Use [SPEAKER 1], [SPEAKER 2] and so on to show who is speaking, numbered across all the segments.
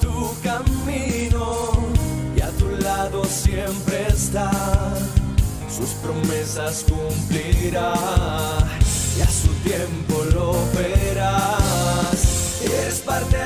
[SPEAKER 1] tu camino y a tu lado siempre está. Sus promesas cumplirá y a su tiempo lo verás. Es parte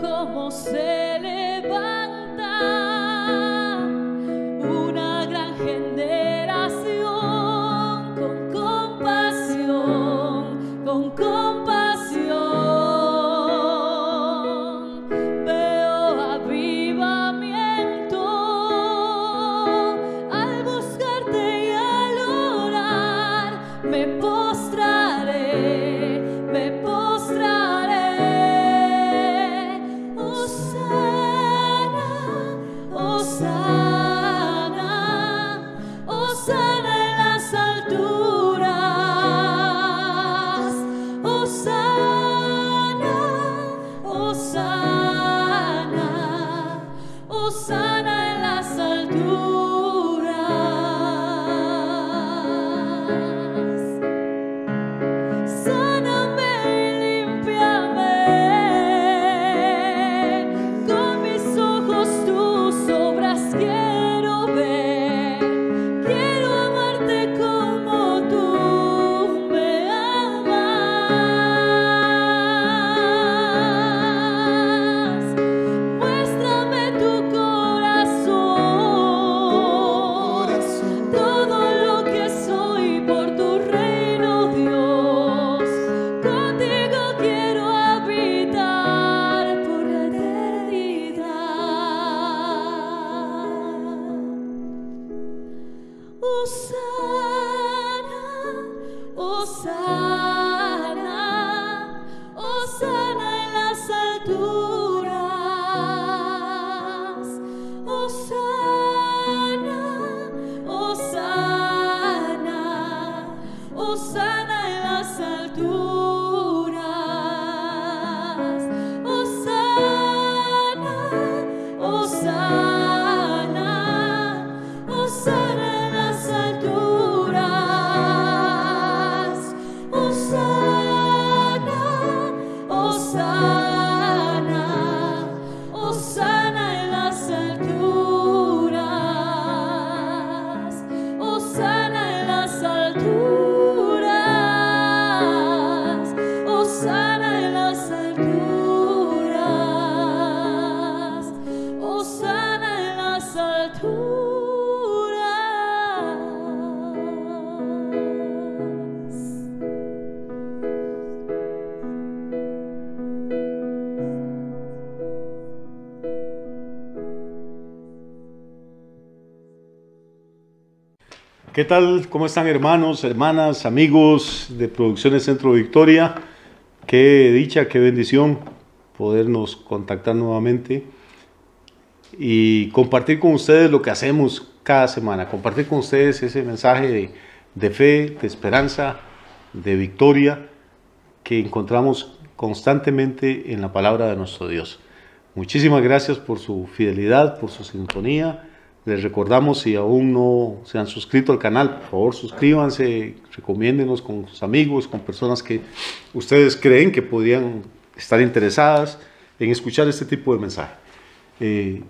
[SPEAKER 1] Comment c'est les batailles.
[SPEAKER 2] ¿Qué tal? ¿Cómo están hermanos, hermanas, amigos de Producciones Centro Victoria? Qué dicha, qué bendición podernos contactar nuevamente y compartir con ustedes lo que hacemos cada semana, compartir con ustedes ese mensaje de, de fe, de esperanza, de victoria que encontramos constantemente en la palabra de nuestro Dios. Muchísimas gracias por su fidelidad, por su sintonía les recordamos, si aún no se han suscrito al canal, por favor suscríbanse, recomiéndenos con sus amigos, con personas que ustedes creen que podrían estar interesadas en escuchar este tipo de mensaje. Eh,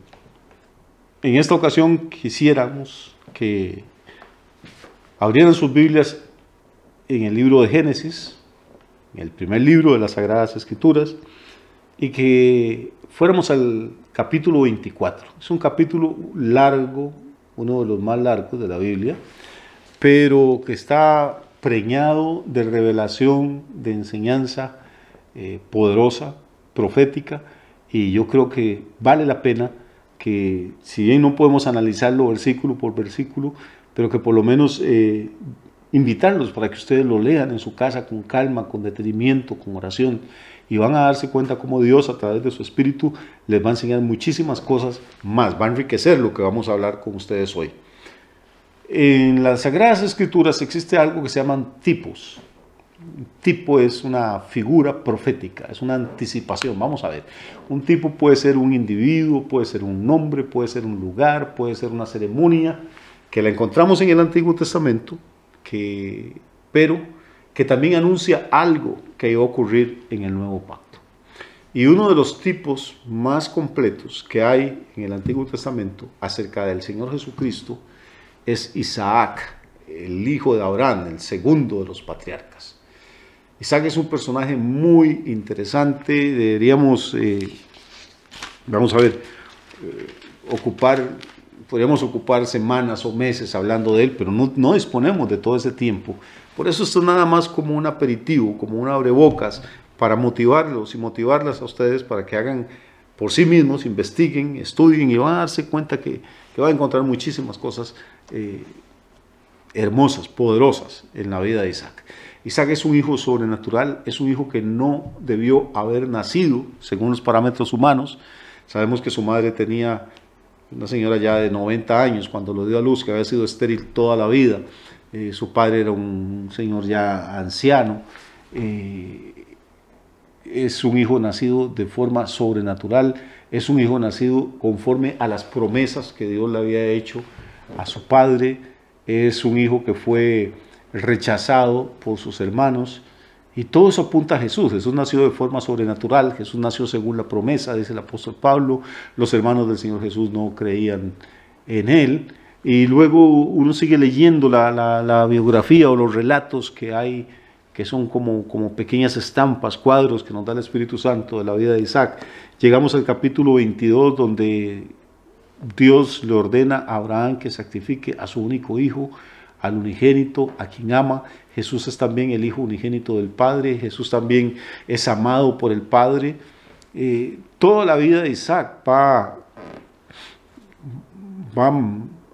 [SPEAKER 2] en esta ocasión quisiéramos que abrieran sus Biblias en el libro de Génesis, en el primer libro de las Sagradas Escrituras, y que fuéramos al capítulo 24. Es un capítulo largo, uno de los más largos de la Biblia, pero que está preñado de revelación, de enseñanza eh, poderosa, profética, y yo creo que vale la pena que, si bien no podemos analizarlo versículo por versículo, pero que por lo menos eh, invitarlos para que ustedes lo lean en su casa con calma, con detenimiento, con oración y van a darse cuenta cómo Dios a través de su espíritu les va a enseñar muchísimas cosas más, va a enriquecer lo que vamos a hablar con ustedes hoy. En las Sagradas Escrituras existe algo que se llaman tipos. tipo es una figura profética, es una anticipación. Vamos a ver, un tipo puede ser un individuo, puede ser un nombre, puede ser un lugar, puede ser una ceremonia, que la encontramos en el Antiguo Testamento, que, pero que también anuncia algo que iba a ocurrir en el nuevo pacto. Y uno de los tipos más completos que hay en el Antiguo Testamento acerca del Señor Jesucristo es Isaac, el hijo de Abraham, el segundo de los patriarcas. Isaac es un personaje muy interesante, deberíamos, eh, vamos a ver, eh, ocupar, podríamos ocupar semanas o meses hablando de él, pero no disponemos de todo ese tiempo por eso esto es nada más como un aperitivo, como un abrebocas para motivarlos y motivarlas a ustedes para que hagan por sí mismos, investiguen, estudien y van a darse cuenta que, van a encontrar muchísimas cosas eh, hermosas, poderosas en la vida de Isaac. Isaac es un hijo sobrenatural, es un hijo que no debió haber nacido según los parámetros humanos. Sabemos que su madre tenía una señora ya de 90 años cuando lo dio a luz, que había sido estéril toda la vida. Eh, su padre era un señor ya anciano, eh, es un hijo nacido de forma sobrenatural, es un hijo nacido conforme a las promesas que Dios le había hecho a su padre, es un hijo que fue rechazado por sus hermanos. Y todo eso apunta a Jesús. Jesús nació de forma sobrenatural, Jesús nació según la promesa, dice el apóstol Pablo. Los hermanos del Señor Jesús no creían en él y luego uno sigue leyendo la, biografía o los relatos que hay, que son como, pequeñas estampas, cuadros que nos da el Espíritu Santo de la vida de Isaac. Llegamos al capítulo 22 donde Dios le ordena a Abraham que sacrifique a su único hijo, al unigénito, a quien ama. Jesús es también el Hijo unigénito del Padre, Jesús también es amado por el Padre. Eh, toda la vida de Isaac va, va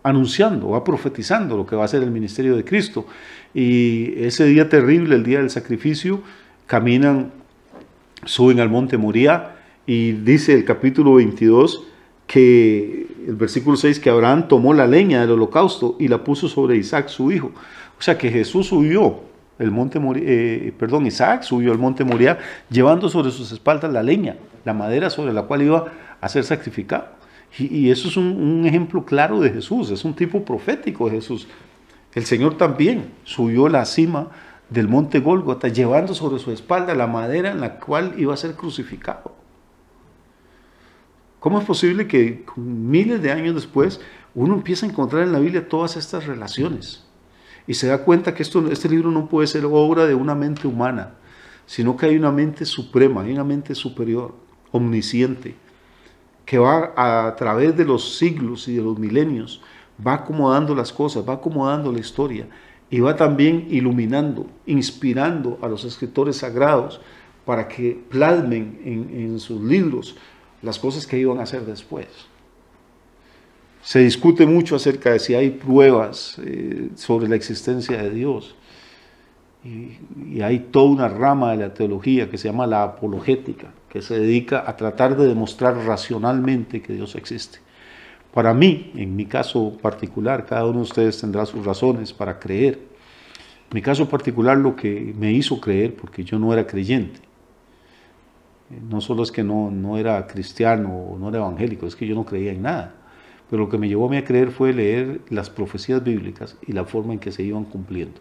[SPEAKER 2] anunciando, va profetizando lo que va a ser el ministerio de Cristo. Y ese día terrible, el día del sacrificio, caminan, suben al monte Moría y dice el capítulo 22 que el versículo 6 que Abraham tomó la leña del holocausto y la puso sobre Isaac su hijo. O sea que Jesús subió el monte eh, perdón, Isaac subió al monte Moría llevando sobre sus espaldas la leña, la madera sobre la cual iba a ser sacrificado. Y, eso es un, ejemplo claro de Jesús, es un tipo profético de Jesús. El Señor también subió la cima del monte Gólgota llevando sobre su espalda la madera en la cual iba a ser crucificado. ¿Cómo es posible que miles de años después uno empiece a encontrar en la Biblia todas estas relaciones? y se da cuenta que esto, este libro no puede ser obra de una mente humana, sino que hay una mente suprema, hay una mente superior, omnisciente, que va a, través de los siglos y de los milenios, va acomodando las cosas, va acomodando la historia y va también iluminando, inspirando a los escritores sagrados para que plasmen en, sus libros las cosas que iban a hacer después. Se discute mucho acerca de si hay pruebas eh, sobre la existencia de Dios. y hay toda una rama de la teología que se llama la apologética, que se dedica a tratar de demostrar racionalmente que Dios existe. Para mí, en mi caso particular, cada uno de ustedes tendrá sus razones para creer. En mi caso particular, lo que me hizo creer, porque yo no era creyente, eh, no solo es que no, no era cristiano o no era evangélico, es que yo no creía en nada. Pero lo que me llevó a mí a creer fue leer las profecías bíblicas y la forma en que se iban cumpliendo.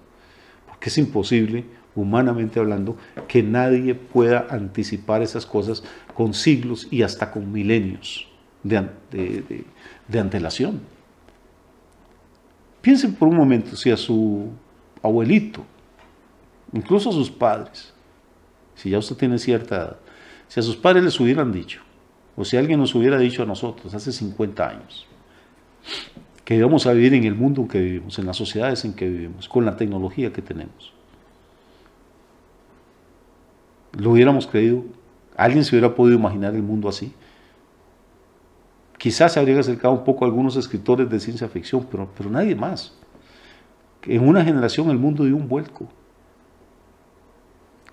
[SPEAKER 2] Porque es imposible humanamente hablando, que nadie pueda anticipar esas cosas con siglos y hasta con milenios de, antelación. Piensen por un momento si a su abuelito, incluso a sus padres, si ya usted tiene cierta edad, si a sus padres les hubieran dicho, o si alguien nos hubiera dicho a nosotros hace 50 años, que íbamos a vivir en el mundo en que vivimos, en las sociedades en que vivimos, con la tecnología que tenemos, lo hubiéramos creído. ¿Alguien se hubiera podido imaginar el mundo así? Quizás se habrían acercado un poco a algunos escritores de ciencia ficción, pero, pero nadie más. En una generación el mundo dio un vuelco.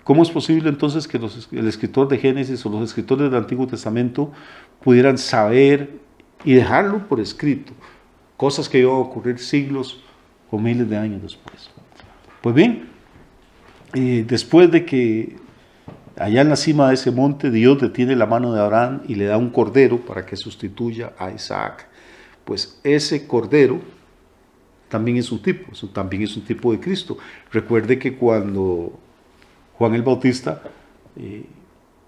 [SPEAKER 2] ¿Cómo es posible entonces que el escritor de Génesis o los escritores del Antiguo Testamento pudieran saber y dejarlo por escrito? Cosas que iban a ocurrir siglos o miles de años después. Pues bien, eh, después de que Allá en la cima de ese monte Dios detiene la mano de Abraham y le da un cordero para que sustituya a Isaac. Pues ese cordero también es un tipo, también es un tipo de Cristo. Recuerde que cuando Juan el Bautista eh,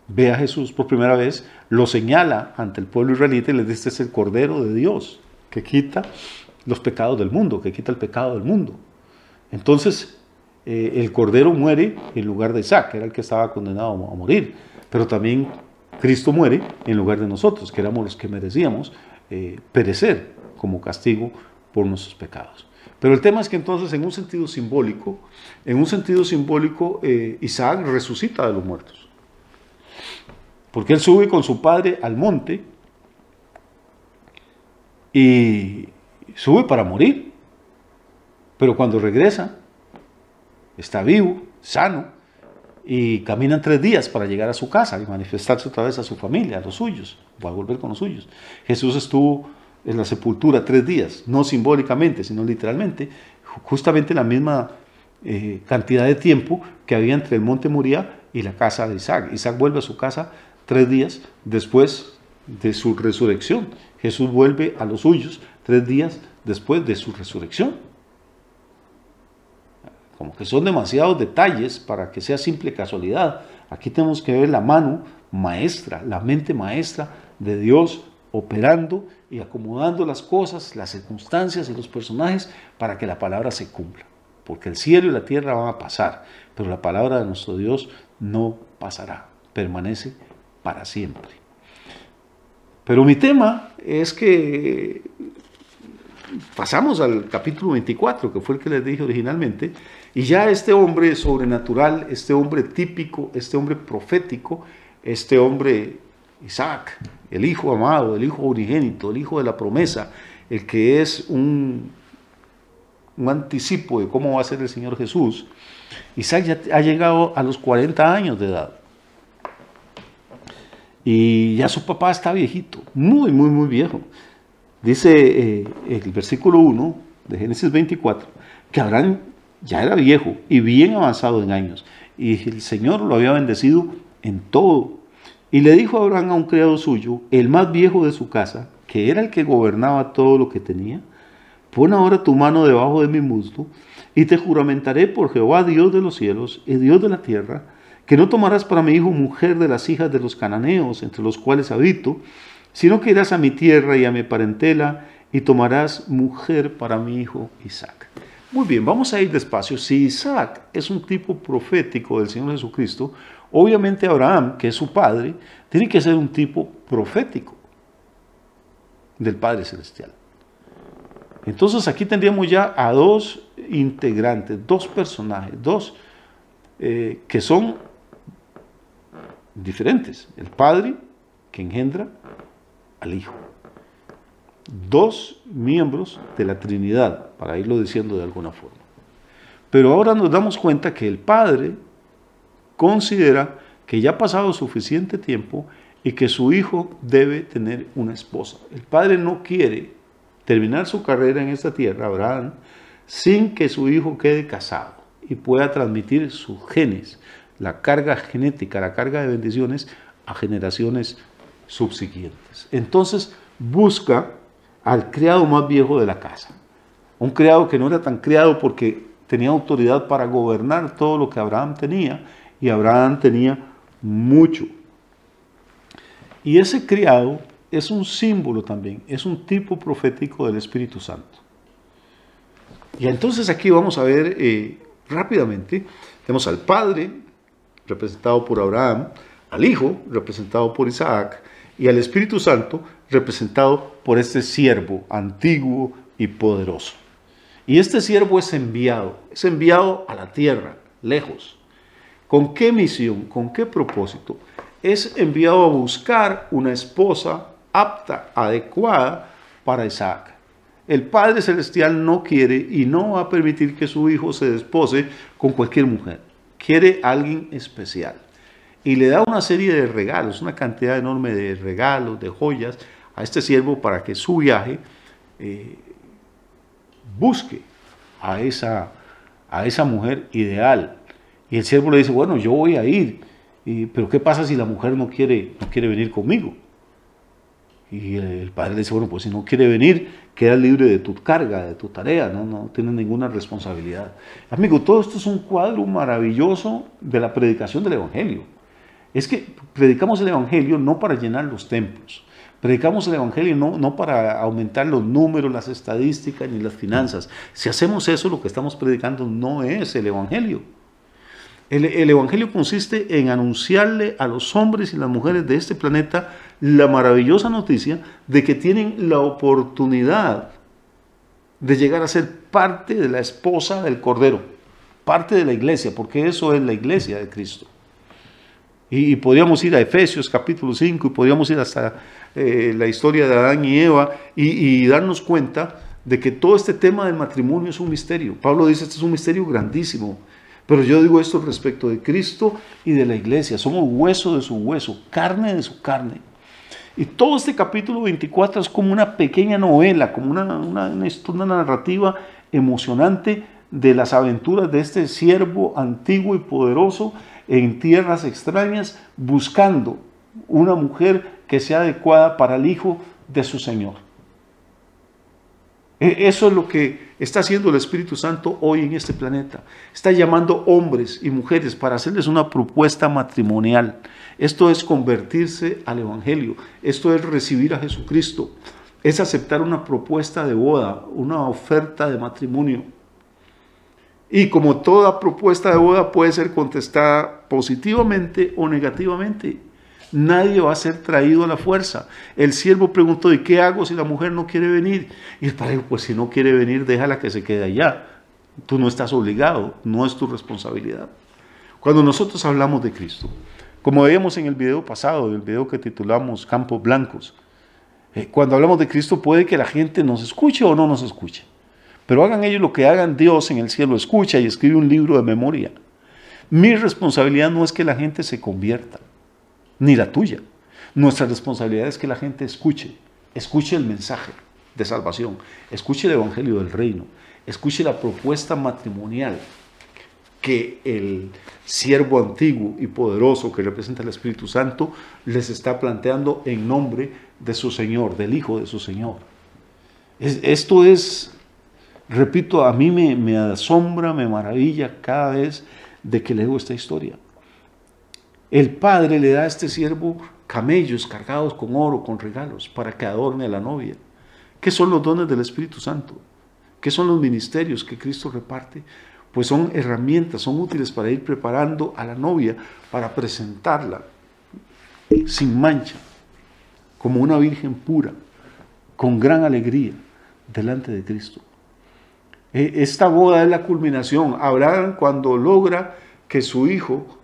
[SPEAKER 2] ve a Jesús por primera vez, lo señala ante el pueblo israelita y le dice, este es el cordero de Dios que quita los pecados del mundo, que quita el pecado del mundo. Entonces, eh, el Cordero muere en lugar de Isaac, que era el que estaba condenado a morir, pero también Cristo muere en lugar de nosotros, que éramos los que merecíamos eh, perecer como castigo por nuestros pecados. Pero el tema es que entonces, en un sentido simbólico, en un sentido simbólico, eh, Isaac resucita de los muertos. Porque él sube con su padre al monte y sube para morir. Pero cuando regresa, está vivo, sano, y caminan tres días para llegar a su casa y manifestarse otra vez a su familia, a los suyos, va a volver con los suyos. Jesús estuvo en la sepultura tres días, no simbólicamente, sino literalmente, justamente la misma eh, cantidad de tiempo que había entre el monte Muría y la casa de Isaac. Isaac vuelve a su casa tres días después de su resurrección. Jesús vuelve a los suyos tres días después de su resurrección como que son demasiados detalles para que sea simple casualidad. Aquí tenemos que ver la mano maestra, la mente maestra de Dios operando y acomodando las cosas, las circunstancias y los personajes para que la palabra se cumpla. Porque el cielo y la tierra van a pasar, pero la palabra de nuestro Dios no pasará, permanece para siempre. Pero mi tema es que pasamos al capítulo 24, que fue el que les dije originalmente, y ya este hombre sobrenatural, este hombre típico, este hombre profético, este hombre Isaac, el hijo amado, el hijo origénito, el hijo de la promesa, el que es un, un anticipo de cómo va a ser el Señor Jesús, Isaac ya ha llegado a los 40 años de edad. Y ya su papá está viejito, muy, muy, muy viejo. Dice eh, el versículo 1 de Génesis 24, que habrán ya era viejo y bien avanzado en años, y el Señor lo había bendecido en todo. Y le dijo Abraham a un criado suyo, el más viejo de su casa, que era el que gobernaba todo lo que tenía, pon ahora tu mano debajo de mi muslo, y te juramentaré por Jehová, Dios de los cielos y Dios de la tierra, que no tomarás para mi hijo mujer de las hijas de los cananeos, entre los cuales habito, sino que irás a mi tierra y a mi parentela, y tomarás mujer para mi hijo Isaac. Muy bien, vamos a ir despacio. Si Isaac es un tipo profético del Señor Jesucristo, obviamente Abraham, que es su padre, tiene que ser un tipo profético del Padre Celestial. Entonces aquí tendríamos ya a dos integrantes, dos personajes, dos eh, que son diferentes. El Padre que engendra al Hijo dos miembros de la Trinidad, para irlo diciendo de alguna forma. Pero ahora nos damos cuenta que el Padre considera que ya ha pasado suficiente tiempo y que su hijo debe tener una esposa. El Padre no quiere terminar su carrera en esta tierra, Abraham, sin que su hijo quede casado y pueda transmitir sus genes, la carga genética, la carga de bendiciones a generaciones subsiguientes. Entonces busca al criado más viejo de la casa. Un criado que no era tan criado porque tenía autoridad para gobernar todo lo que Abraham tenía y Abraham tenía mucho. Y ese criado es un símbolo también, es un tipo profético del Espíritu Santo. Y entonces aquí vamos a ver eh, rápidamente, tenemos al Padre, representado por Abraham, al Hijo, representado por Isaac, y al Espíritu Santo, representado por por este siervo antiguo y poderoso. Y este siervo es enviado, es enviado a la tierra, lejos. ¿Con qué misión? ¿Con qué propósito? Es enviado a buscar una esposa apta, adecuada para Isaac. El Padre Celestial no quiere y no va a permitir que su hijo se despose con cualquier mujer. Quiere alguien especial. Y le da una serie de regalos, una cantidad enorme de regalos, de joyas, a este siervo para que su viaje eh, busque a esa, a esa mujer ideal. Y el siervo le dice, bueno, yo voy a ir, pero ¿qué pasa si la mujer no quiere, no quiere venir conmigo? Y el padre le dice, bueno, pues si no quiere venir, queda libre de tu carga, de tu tarea, no, no tiene ninguna responsabilidad. Amigo, todo esto es un cuadro maravilloso de la predicación del Evangelio. Es que predicamos el Evangelio no para llenar los templos, Predicamos el Evangelio no, no para aumentar los números, las estadísticas ni las finanzas. Si hacemos eso, lo que estamos predicando no es el Evangelio. El, Evangelio consiste en anunciarle a los hombres y las mujeres de este planeta la maravillosa noticia de que tienen la oportunidad de llegar a ser parte de la esposa del Cordero, parte de la iglesia, porque eso es la iglesia de Cristo. y podríamos ir a Efesios capítulo 5 y podríamos ir hasta eh, la historia de Adán y Eva y, darnos cuenta de que todo este tema del matrimonio es un misterio. Pablo dice, este es un misterio grandísimo. Pero yo digo esto respecto de Cristo y de la iglesia. Somos hueso de su hueso, carne de su carne. Y todo este capítulo 24 es como una pequeña novela, como una, una, una narrativa emocionante de las aventuras de este siervo antiguo y poderoso en tierras extrañas, buscando una mujer que sea adecuada para el Hijo de su Señor. E, eso es lo que está haciendo el Espíritu Santo hoy en este planeta. Está llamando hombres y mujeres para hacerles una propuesta matrimonial. Esto es convertirse al Evangelio. Esto es recibir a Jesucristo. Es aceptar una propuesta de boda, una oferta de matrimonio. Y como toda propuesta de boda puede ser contestada positivamente o negativamente, Nadie va a ser traído a la fuerza. El siervo preguntó, ¿y qué hago si la mujer no quiere venir? Y el padre, pues si no quiere venir, déjala que se quede allá. Tú no estás obligado, no es tu responsabilidad. Cuando nosotros hablamos de Cristo, como veíamos en el video pasado, el video que titulamos Campos Blancos, eh, cuando hablamos de Cristo puede que la gente nos escuche o no nos escuche. Pero hagan ellos lo que hagan, Dios en el cielo escucha y escribe un libro de memoria. Mi responsabilidad no es que la gente se convierta ni la tuya. Nuestra responsabilidad es que la gente escuche, escuche el mensaje de salvación, escuche el Evangelio del Reino, escuche la propuesta matrimonial que el siervo antiguo y poderoso que representa el Espíritu Santo les está planteando en nombre de su Señor, del Hijo de su Señor. esto es, repito, a mí me, me asombra, me maravilla cada vez de que leo esta historia el padre le da a este siervo camellos cargados con oro, con regalos, para que adorne a la novia. ¿Qué son los dones del Espíritu Santo? ¿Qué son los ministerios que Cristo reparte? Pues son herramientas, son útiles para ir preparando a la novia, para presentarla sin mancha, como una virgen pura, con gran alegría, delante de Cristo. E, esta boda es la culminación. Abraham cuando logra que su hijo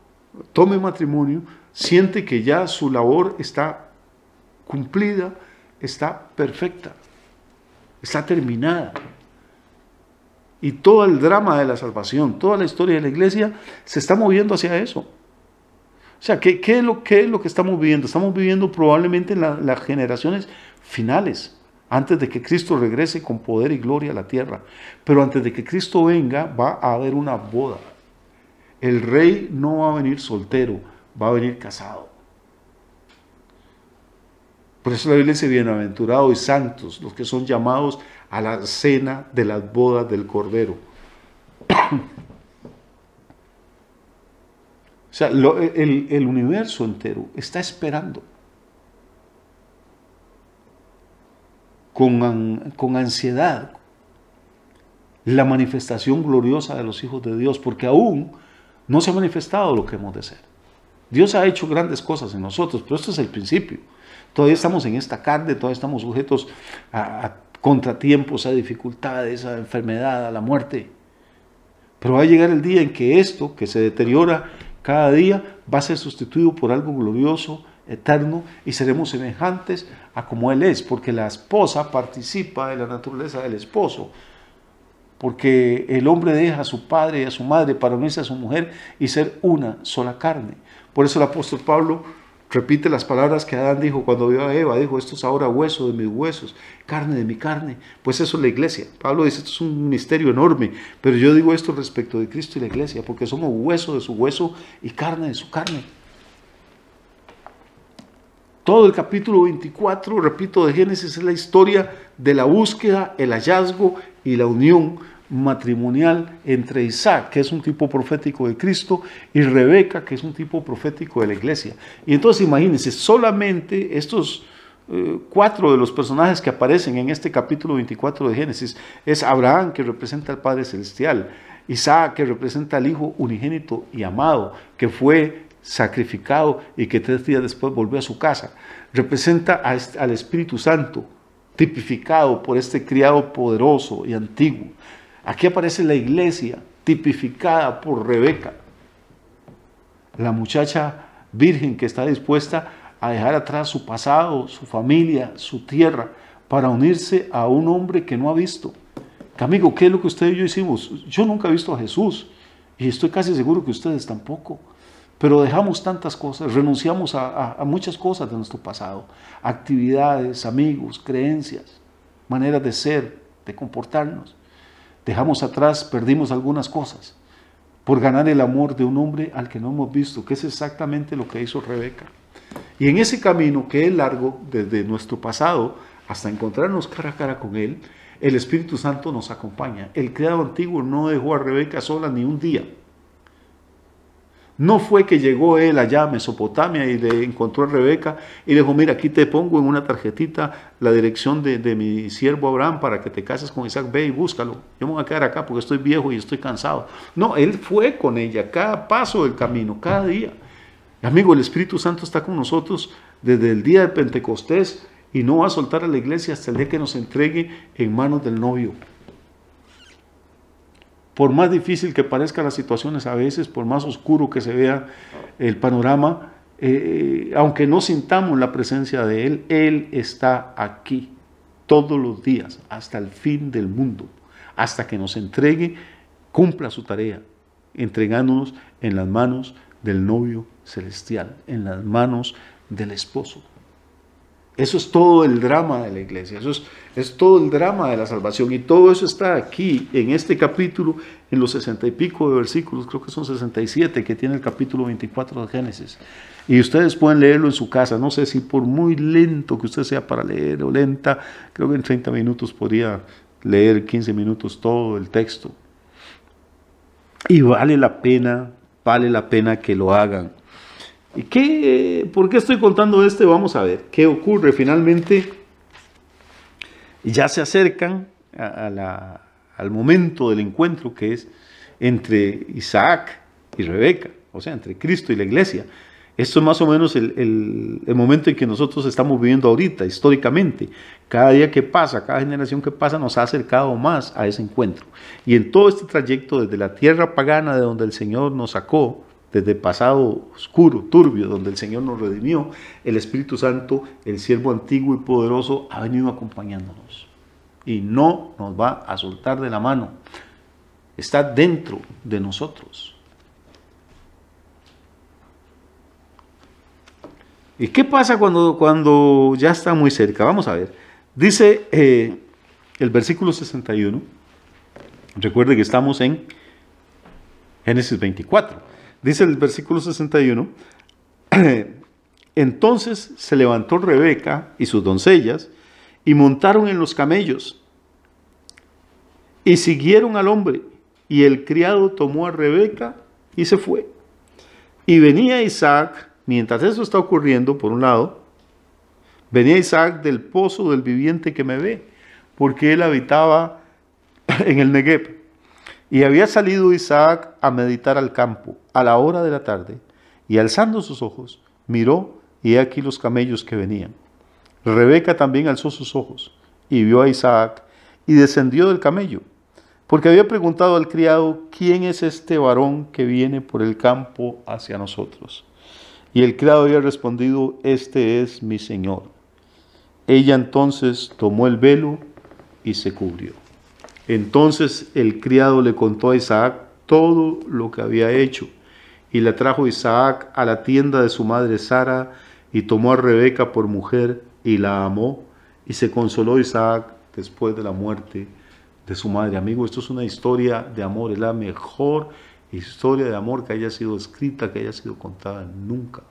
[SPEAKER 2] tome matrimonio, siente que ya su labor está cumplida, está perfecta, está terminada. Y todo el drama de la salvación, toda la historia de la iglesia se está moviendo hacia eso. O sea, ¿qué, es, lo, que estamos viviendo? Estamos viviendo probablemente en las generaciones finales, antes de que Cristo regrese con poder y gloria a la tierra. Pero antes de que Cristo venga, va a haber una boda. El rey no va a venir soltero, va a venir casado. Por eso la Biblia dice, bienaventurados y santos, los que son llamados a la cena de las bodas del Cordero. o sea, el, universo entero está esperando. Con, con, ansiedad la manifestación gloriosa de los hijos de Dios, porque aún no se ha manifestado lo que hemos de ser. Dios ha hecho grandes cosas en nosotros, pero esto es el principio. Todavía estamos en esta carne, todavía estamos sujetos a, contratiempos, a dificultades, a enfermedad, a la muerte. Pero va a llegar el día en que esto, que se deteriora cada día, va a ser sustituido por algo glorioso, eterno, y seremos semejantes a como Él es, porque la esposa participa de la naturaleza del esposo porque el hombre deja a su padre y a su madre para unirse a su mujer y ser una sola carne. Por eso el apóstol Pablo repite las palabras que Adán dijo cuando vio a Eva, dijo, esto es ahora hueso de mis huesos, carne de mi carne, pues eso es la iglesia. Pablo dice, esto es un misterio enorme, pero yo digo esto respecto de Cristo y la iglesia, porque somos hueso de su hueso y carne de su carne. Todo el capítulo 24, repito, de Génesis es la historia de la búsqueda, el hallazgo, y la unión matrimonial entre Isaac, que es un tipo profético de Cristo, y Rebeca, que es un tipo profético de la iglesia. Y entonces imagínense, solamente estos eh, cuatro de los personajes que aparecen en este capítulo 24 de Génesis es Abraham, que representa al Padre Celestial, Isaac, que representa al Hijo unigénito y amado, que fue sacrificado y que tres días después volvió a su casa, representa al Espíritu Santo, tipificado por este criado poderoso y antiguo. Aquí aparece la iglesia tipificada por Rebeca, la muchacha virgen que está dispuesta a dejar atrás su pasado, su familia, su tierra, para unirse a un hombre que no ha visto. amigo, ¿qué es lo que usted y yo hicimos? Yo nunca he visto a Jesús y estoy casi seguro que ustedes tampoco. Pero dejamos tantas cosas, renunciamos a, muchas cosas de nuestro pasado, actividades, amigos, creencias, maneras de ser, de comportarnos. Dejamos atrás, perdimos algunas cosas por ganar el amor de un hombre al que no hemos visto, que es exactamente lo que hizo Rebeca. Y en ese camino que es largo desde nuestro pasado hasta encontrarnos cara a cara con Él, el Espíritu Santo nos acompaña. El criado antiguo no dejó a Rebeca sola ni un día. No fue que llegó él allá a Mesopotamia y le encontró a Rebeca y le dijo, mira, aquí te pongo en una tarjetita la dirección de, de mi siervo Abraham para que te cases con Isaac, ve y búscalo. Yo me voy a quedar acá porque estoy viejo y estoy cansado. No, él fue con ella cada paso del camino, cada día. Amigo, el Espíritu Santo está con nosotros desde el día de Pentecostés y no va a soltar a la iglesia hasta el día que nos entregue en manos del novio por más difícil que parezcan las situaciones a veces, por más oscuro que se vea el panorama, eh, aunque no sintamos la presencia de Él, Él está aquí todos los días, hasta el fin del mundo, hasta que nos entregue, cumpla su tarea, entregándonos en las manos del novio celestial, en las manos del esposo. Eso es todo el drama de la iglesia, eso es, todo el drama de la salvación. Y todo eso está aquí, en este capítulo, en los sesenta y pico de versículos, creo que son 67 que tiene el capítulo 24 de Génesis. Y ustedes pueden leerlo en su casa. No sé si por muy lento que usted sea para leer o lenta, creo que en 30 minutos podría leer 15 minutos todo el texto. Y vale la pena, vale la pena que lo hagan. ¿Y qué, por qué estoy contando este? Vamos a ver qué ocurre. Finalmente, ya se acercan al momento del encuentro que es entre Isaac y Rebeca, o sea, entre Cristo y la iglesia. Esto es más o menos el, el, momento en que nosotros estamos viviendo ahorita, históricamente. Cada día que pasa, cada generación que pasa, nos ha acercado más a ese encuentro. Y en todo este trayecto, desde la tierra pagana de donde el Señor nos sacó, desde el pasado oscuro, turbio, donde el Señor nos redimió, el Espíritu Santo, el siervo antiguo y poderoso, ha venido acompañándonos. Y no nos va a soltar de la mano. Está dentro de nosotros. ¿Y qué pasa cuando, cuando ya está muy cerca? Vamos a ver. Dice eh, el versículo 61. Recuerde que estamos en Génesis 24. Dice el versículo 61, entonces se levantó Rebeca y sus doncellas y montaron en los camellos y siguieron al hombre y el criado tomó a Rebeca y se fue. Y venía Isaac, mientras eso está ocurriendo, por un lado, venía Isaac del pozo del viviente que me ve, porque él habitaba en el Negev. Y había salido Isaac a meditar al campo a la hora de la tarde, y alzando sus ojos, miró y he aquí los camellos que venían. Rebeca también alzó sus ojos y vio a Isaac y descendió del camello, porque había preguntado al criado, ¿quién es este varón que viene por el campo hacia nosotros? Y el criado había respondido, este es mi señor. Ella entonces tomó el velo y se cubrió. Entonces el criado le contó a Isaac todo lo que había hecho. Y le trajo Isaac a la tienda de su madre Sara, y tomó a Rebeca por mujer, y la amó, y se consoló Isaac después de la muerte de su madre. Amigo, esto es una historia de amor, es la mejor historia de amor que haya sido escrita, que haya sido contada nunca.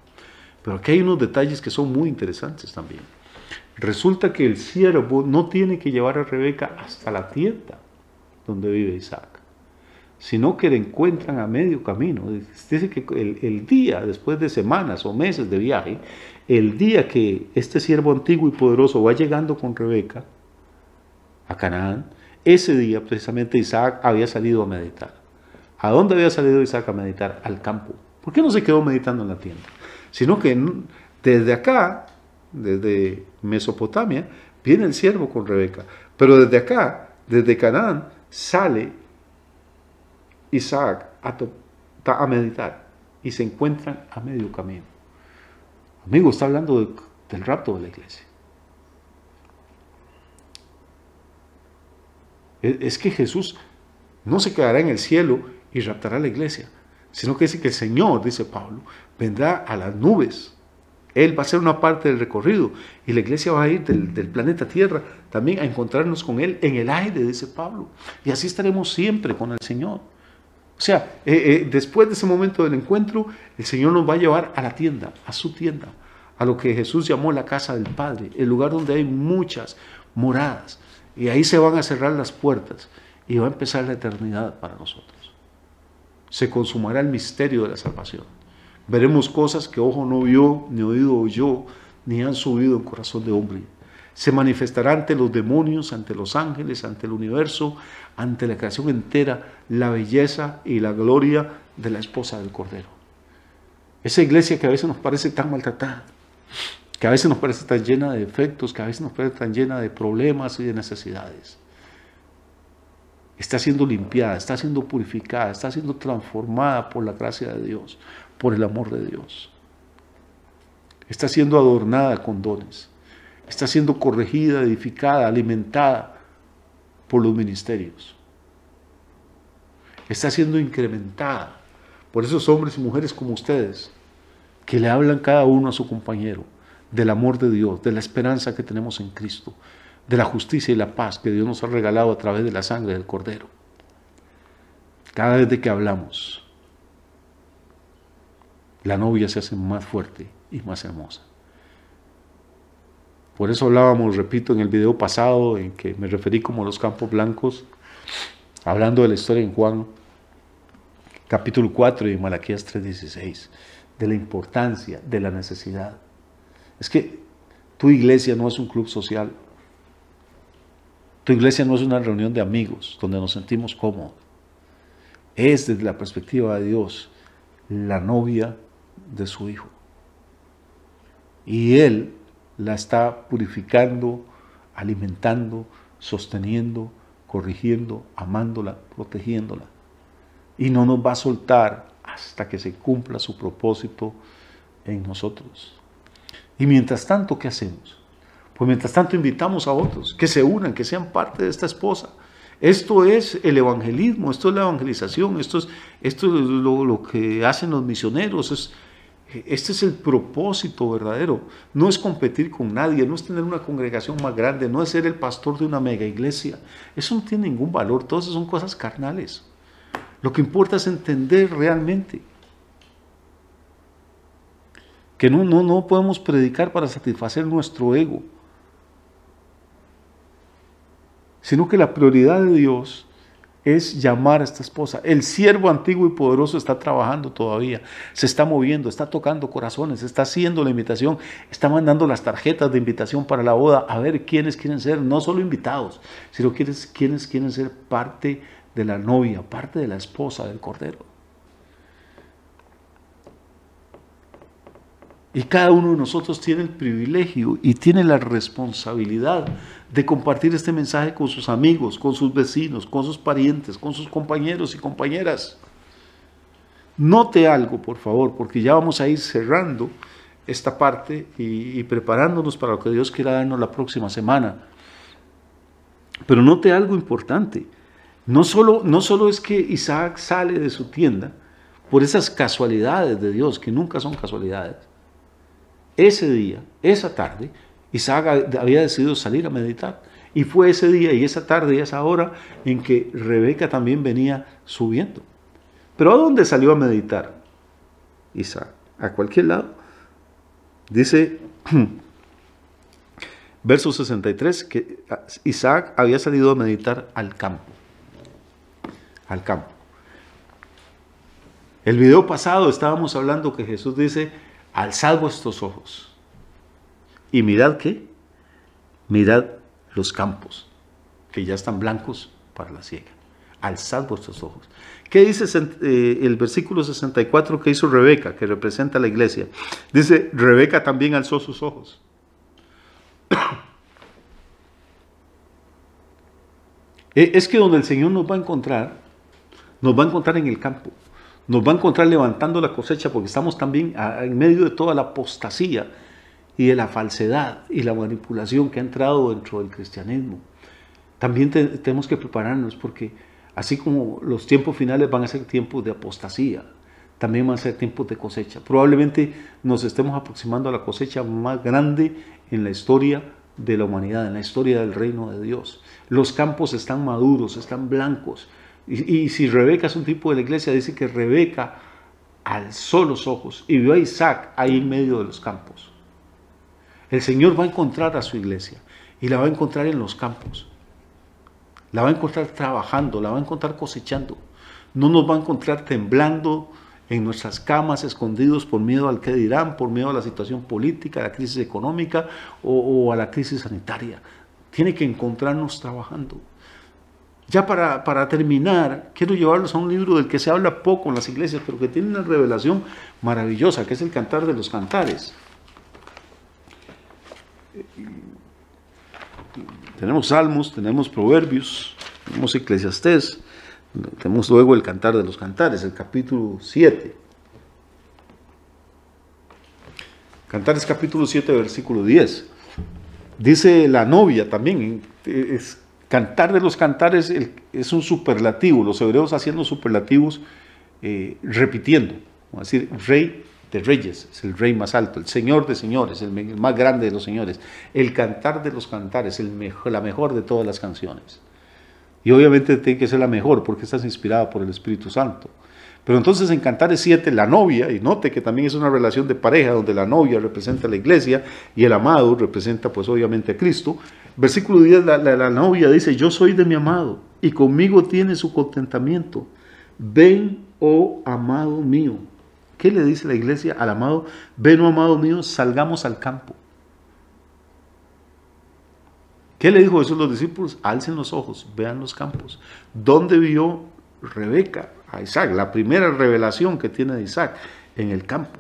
[SPEAKER 2] Pero aquí hay unos detalles que son muy interesantes también. Resulta que el siervo no tiene que llevar a Rebeca hasta la tienda donde vive Isaac, sino que le encuentran a medio camino. Dice que el, el día, después de semanas o meses de viaje, el día que este siervo antiguo y poderoso va llegando con Rebeca a Canaán, ese día precisamente Isaac había salido a meditar. ¿A dónde había salido Isaac a meditar? Al campo. ¿Por qué no se quedó meditando en la tienda? Sino que desde acá, desde Mesopotamia, viene el siervo con Rebeca. Pero desde acá, desde Canaán, sale Isaac a, meditar y se encuentran a medio camino. Amigo, está hablando del rapto de la iglesia. E-, es que Jesús no se quedará en el cielo y raptará la iglesia, sino que dice que el Señor, dice Pablo, vendrá a las nubes. Él va a ser una parte del recorrido y la iglesia va a ir del, del planeta Tierra también a encontrarnos con Él en el aire, dice Pablo. Y así estaremos siempre con el Señor. O sea, eh, eh, después de ese momento del encuentro, el Señor nos va a llevar a la tienda, a su tienda, a lo que Jesús llamó la casa del Padre, el lugar donde hay muchas moradas. Y ahí se van a cerrar las puertas y va a empezar la eternidad para nosotros. Se consumará el misterio de la salvación. Veremos cosas que ojo no vio, ni oído oyó, ni han subido en corazón de hombre se manifestará ante los demonios, ante los ángeles, ante el universo, ante la creación entera, la belleza y la gloria de la esposa del Cordero. Esa iglesia que a veces nos parece tan maltratada, que a veces nos parece tan llena de defectos, que a veces nos parece tan llena de problemas y de necesidades. Está siendo limpiada, está siendo purificada, está siendo transformada por la gracia de Dios, por el amor de Dios. Está siendo adornada con dones está siendo corregida, edificada, alimentada por los ministerios. Está siendo incrementada por esos hombres y mujeres como ustedes, que le hablan cada uno a su compañero del amor de Dios, de la esperanza que tenemos en Cristo, de la justicia y la paz que Dios nos ha regalado a través de la sangre del Cordero. Cada vez que hablamos, la novia se hace más fuerte y más hermosa. Por eso hablábamos, repito, en el video pasado, en que me referí como los campos blancos, hablando de la historia en Juan, capítulo 4 y Malaquías 3:16, de la importancia, de la necesidad. Es que tu iglesia no es un club social. Tu iglesia no es una reunión de amigos donde nos sentimos cómodos. Es desde la perspectiva de Dios la novia de su Hijo. Y Él la está purificando, alimentando, sosteniendo, corrigiendo, amándola, protegiéndola. Y no nos va a soltar hasta que se cumpla su propósito en nosotros. Y mientras tanto, ¿qué hacemos? Pues mientras tanto invitamos a otros que se unan, que sean parte de esta esposa. Esto es el evangelismo, esto es la evangelización, esto es, esto lo, lo que hacen los misioneros, es, este es el propósito verdadero. No es competir con nadie, no es tener una congregación más grande, no es ser el pastor de una mega iglesia. Eso no tiene ningún valor, todas esas son cosas carnales. Lo que importa es entender realmente que no, no, no podemos predicar para satisfacer nuestro ego, sino que la prioridad de Dios es llamar a esta esposa. El siervo antiguo y poderoso está trabajando todavía, se está moviendo, está tocando corazones, está haciendo la invitación, está mandando las tarjetas de invitación para la boda, a ver quiénes quieren ser, no solo invitados, sino quiénes, quiénes quieren ser parte de la novia, parte de la esposa del Cordero. Y cada uno de nosotros tiene el privilegio y tiene la responsabilidad de compartir este mensaje con sus amigos, con sus vecinos, con sus parientes, con sus compañeros y compañeras. Note algo, por favor, porque ya vamos a ir cerrando esta parte y, preparándonos para lo que Dios quiera darnos la próxima semana. Pero note algo importante. No solo, no solo es que Isaac sale de su tienda por esas casualidades de Dios, que nunca son casualidades. Ese día, esa tarde, Isaac había decidido salir a meditar. Y fue ese día y esa tarde y esa hora en que Rebeca también venía subiendo. Pero ¿a dónde salió a meditar Isaac? A cualquier lado. Dice verso 63 que Isaac había salido a meditar al campo. Al campo. El video pasado estábamos hablando que Jesús dice, alzad vuestros ojos y mirad qué, mirad los campos, que ya están blancos para la siega. Alzad vuestros ojos. ¿Qué dice eh, el versículo 64 que hizo Rebeca, que representa la iglesia? Dice, Rebeca también alzó sus ojos. Eh, es que donde el Señor nos va a encontrar, nos va a encontrar en el campo, nos va a encontrar levantando la cosecha porque estamos también en medio de toda la apostasía y de la falsedad y la manipulación que ha entrado dentro del cristianismo. También tenemos que prepararnos porque así como los tiempos finales van a ser tiempos de apostasía, también van a ser tiempos de cosecha. Probablemente nos estemos aproximando a la cosecha más grande en la historia de la humanidad, en la historia del reino de Dios. Los campos están maduros, están blancos. y si Rebeca es un tipo de la iglesia, dice que Rebeca alzó los ojos y vio a Isaac ahí en medio de los campos. El Señor va a encontrar a su iglesia y la va a encontrar en los campos. La va a encontrar trabajando, la va a encontrar cosechando. No nos va a encontrar temblando en nuestras camas, escondidos por miedo al que dirán, por miedo a la situación política, a la crisis económica o, a la crisis sanitaria. Tiene que encontrarnos trabajando. Ya para, para, terminar, quiero llevarlos a un libro del que se habla poco en las iglesias, pero que tiene una revelación maravillosa, que es el Cantar de los Cantares. Tenemos salmos, tenemos proverbios, tenemos eclesiastés, tenemos luego el cantar de los cantares, el capítulo 7. Cantares capítulo 7, versículo 10. Dice la novia también, cantar de los cantares es un superlativo, los hebreos haciendo superlativos, eh, repitiendo, es decir, rey de reyes, es el rey más alto, el señor de señores, el, más grande de los señores, el cantar de los cantares, el la mejor de todas las canciones. Y obviamente tiene que ser la mejor porque estás inspirada por el Espíritu Santo. Pero entonces en Cantares 7, la novia, y note que también es una relación de pareja donde la novia representa a la iglesia y el amado representa pues obviamente a Cristo. Versículo 10, la, la novia dice, yo soy de mi amado y conmigo tiene su contentamiento. Ven, oh amado mío. ¿Qué le dice la iglesia al amado? Ven, amado mío, salgamos al campo. ¿Qué le dijo Jesús a los discípulos? Alcen los ojos, vean los campos. ¿Dónde vio Rebeca a Isaac? La primera revelación que tiene Isaac en el campo.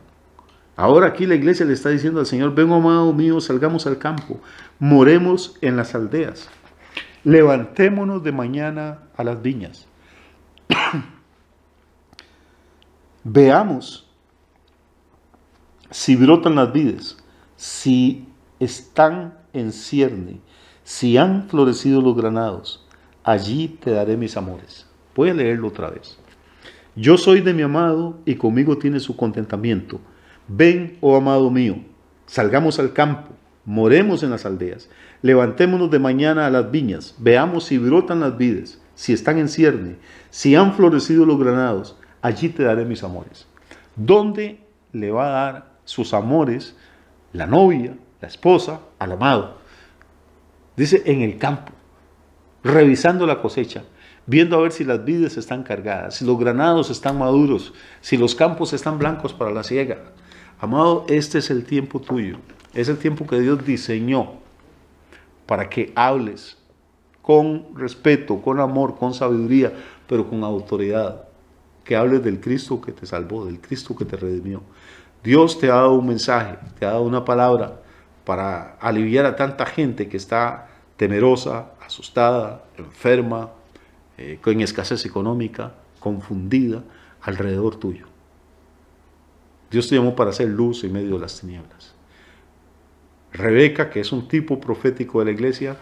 [SPEAKER 2] Ahora aquí la iglesia le está diciendo al Señor, ven, amado mío, salgamos al campo, moremos en las aldeas, levantémonos de mañana a las viñas. Veamos si brotan las vides, si están en cierne, si han florecido los granados, allí te daré mis amores. Voy a leerlo otra vez. Yo soy de mi amado y conmigo tiene su contentamiento. Ven, oh amado mío, salgamos al campo, moremos en las aldeas, levantémonos de mañana a las viñas, veamos si brotan las vides, si están en cierne, si han florecido los granados, allí te daré mis amores. ¿Dónde le va a dar sus amores, la novia, la esposa, al amado. Dice, en el campo, revisando la cosecha, viendo a ver si las vides están cargadas, si los granados están maduros, si los campos están blancos para la siega. Amado, este es el tiempo tuyo, es el tiempo que Dios diseñó para que hables con respeto, con amor, con sabiduría, pero con autoridad. Que hables del Cristo que te salvó, del Cristo que te redimió, Dios te ha dado un mensaje, te ha dado una palabra para aliviar a tanta gente que está temerosa, asustada, enferma, eh, con escasez económica, confundida alrededor tuyo. Dios te llamó para hacer luz en medio de las tinieblas. Rebeca, que es un tipo profético de la iglesia,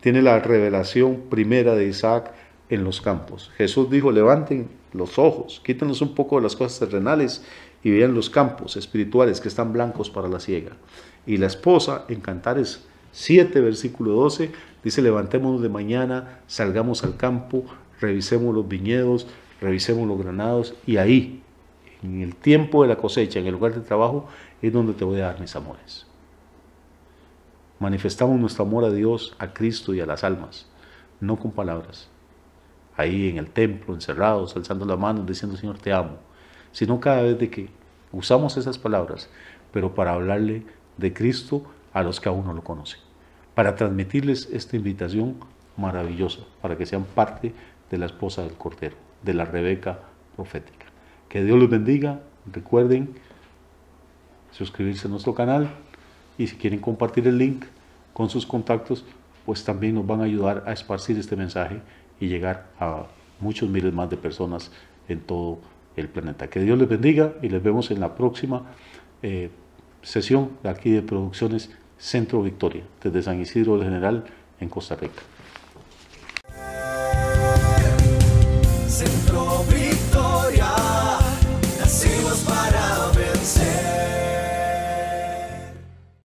[SPEAKER 2] tiene la revelación primera de Isaac en los campos. Jesús dijo, levanten los ojos, quítenos un poco de las cosas terrenales y vean los campos espirituales que están blancos para la ciega. Y la esposa en Cantares 7, versículo 12, dice, levantémonos de mañana, salgamos al campo, revisemos los viñedos, revisemos los granados y ahí, en el tiempo de la cosecha, en el lugar de trabajo, es donde te voy a dar mis amores. Manifestamos nuestro amor a Dios, a Cristo y a las almas, no con palabras. Ahí en el templo, encerrados, alzando la mano diciendo, Señor, te amo sino cada vez de que usamos esas palabras, pero para hablarle de Cristo a los que aún no lo conocen, para transmitirles esta invitación maravillosa, para que sean parte de la esposa del Cordero, de la Rebeca profética. Que Dios los bendiga, recuerden suscribirse a nuestro canal y si quieren compartir el link con sus contactos, pues también nos van a ayudar a esparcir este mensaje y llegar a muchos miles más de personas en todo el planeta. Que Dios les bendiga y les vemos en la próxima eh, sesión de aquí de Producciones Centro Victoria, desde San Isidro del General, en Costa Rica.